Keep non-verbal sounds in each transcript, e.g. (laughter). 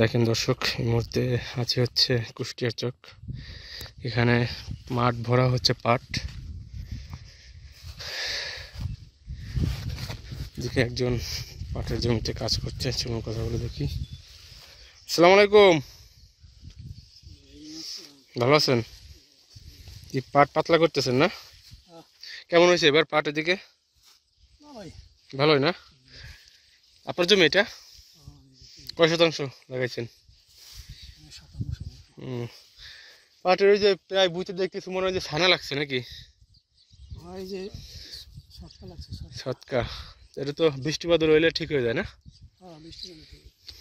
দেখেন দর্শক এই মুহূর্তে আছে হচ্ছে কুষ্টিয়া চক এখানে মাঠ ভরা হচ্ছে পাট দেখে একজন পাটের জমিতে কাজ করছে চলুন কথা বলে দেখি সালাম আলাইকুম ভালো আছেন কি পাট পাতলা করতেছেন না কেমন হয়েছে এবার পাটের দিকে ভালোই না আপনার জমি এটা কয় শতাংশ লাগাইছেন পাটের ওই যে প্রায় বুঝতে কিছু মনে হয় যে ছানা লাগছে নাকি ওই হ্যাঁ, সৎকা এটা তো বৃষ্টিপাত রইলে ঠিক হয়ে যায় না হ্যাঁ,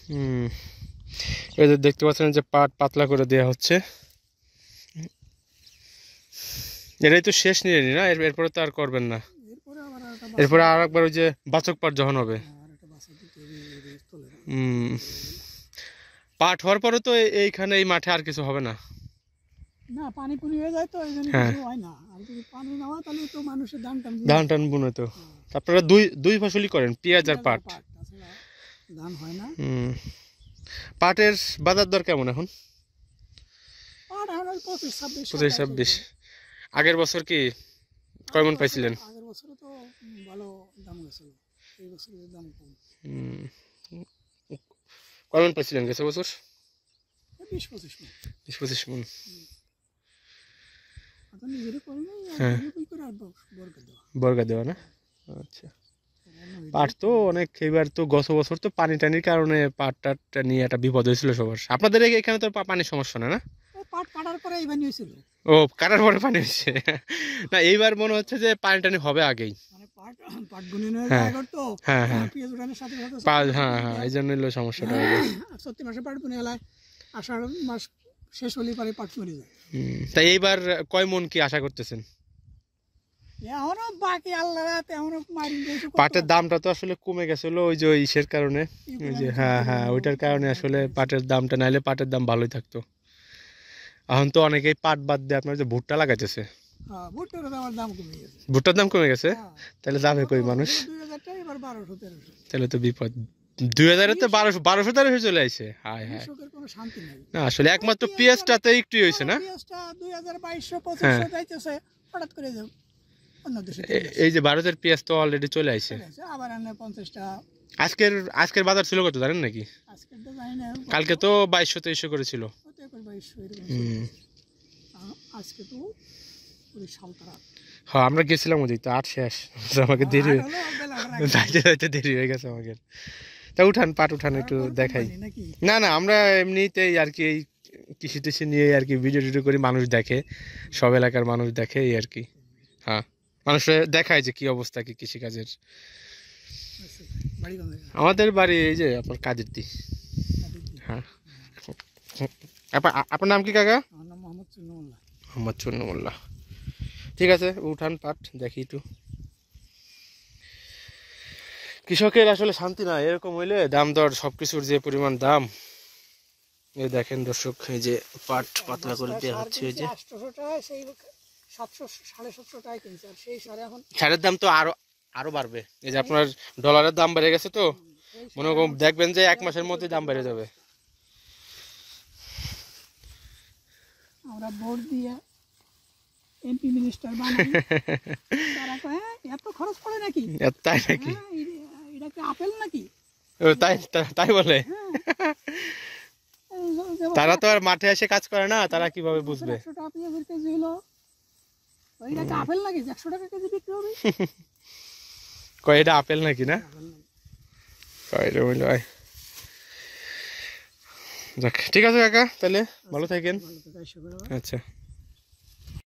হুম এই দেখতে পাচ্ছেন যে পাট পাতলা করে দেওয়া হচ্ছে এটাই তো শেষ নিয়ে না এরপরে তো আর করবেন না এরপরে আর একবার ওই যে বাচক পাট যখন হবে হ্যাঁ। পাট হওয়ার পরে তো এইখানে এই মাঠে আর কিছু হবে না না পানি পুনি হয়ে যায় তো হ্যাঁ। হয় না পানি তাহলে তো মানুষের ধান টান ধান টান তো হ্যাঁ। দুই দুই ফসলই করেন পেঁয়াজ আর পাট ধান পাটের বাজার দর কেমন এখন পঁচিশ ছাব্বিশ আগের বছর কি কয়মন পাইছিলেন আগের বছর তো ভালো দাম গেছিল কয়মন পাইছিলেন গেছে বছর বিশ পঁচিশ মন বিশ পঁচিশ মন বর্গা দেওয়া না আচ্ছা পাট তো অনেক এবার তো গত বছর তো পানি টানির কারণে পাট টাটটা নিয়ে একটা বিপদ হয়েছিল সবার আপনাদের এখানে তো পানির সমস্যা না না পাট কাটার পরে এই পানি ও কাটার পরে পানি হয়েছে না এইবার মনে হচ্ছে যে পানি টানি হবে আগেই পাটের দামটা তো আসলে কমে গেছিল ওই যে ইসের কারণে হ্যাঁ, হ্যাঁ, ওইটার কারণে আসলে পাটের দামটা নাইলে পাটের দাম ভালোই থাকতো এখন তো অনেকেই পাট বাদ দিয়ে আপনার যে ভুট্টা লাগাইতেছে হ্যাঁ, ভুট্টার দাম কমে গেছে হ্যাঁ। তাহলে যাবে কই মানুষ তাহলে তো বিপদ দুই হাজারে তো বারোশো বারোশো তেরোশো চলে আসে হায় হায় না আসলে একমাত্র পেঁয়াজটাতে একটু হ্যাঁ, হয়েছে না হ্যাঁ এই যে ভারতের পেঁয়াজ তো অলরেডি চলে আসে আজকের আজকের বাজার ছিল কত জানেন নাকি কালকে তো বাইশশো তেইশশো করেছিল আজকে তো হ্যাঁ আমরা গেছিলাম ওদিক তো আট শেষ (laughs) আমাকে দেরি যাইতে (laughs) যাইতে দেরি হয়ে গেছে আমাকে তা উঠান পাট উঠান একটু দেখাই না না আমরা এমনিতেই আর কি এই কৃষি টিসি নিয়ে আর কি ভিডিও টিডিও করি মানুষ দেখে সব এলাকার মানুষ দেখে এই আর কি হ্যাঁ মানুষরা দেখায় যে কি অবস্থা কি কৃষিকাজের আমাদের বাড়ি এই যে আপনার দি হ্যাঁ, হ্যাঁ।, হ্যাঁ। আপনার নাম কি কাকা মোহাম্মদ চুন্নমুল্লাহ মোহাম্মদ চুন্নমুল্লাহ ঠিক আছে উঠান পাট দেখি একটু কৃষকের আসলে শান্তি না এরকম হইলে দাম দর সব কিছুর যে পরিমাণ দাম এই দেখেন দর্শক এই যে পাট পাতলা করে দেওয়া হচ্ছে এই যে সারের দাম তো আরো আরো বাড়বে এই যে আপনার ডলারের দাম বেড়ে গেছে তো মনে দেখবেন যে এক মাসের মধ্যে দাম বেড়ে যাবে আমরা বোর্ড দিয়া এমপি মিনিস্টার তারা হ্যাঁ, এত খরচ নাকি তাই হ্যাঁ, নাকি আপেল নাকি তাই তাই বলে হ্যাঁ। তারা তো আর মাঠে এসে কাজ করে না তারা কিভাবে বুঝবে আপেল নাকি (laughs) এটা আপেল নাকি না যাক ঠিক আছে কাকা তাহলে ভালো আচ্ছা, থাকেন আচ্ছা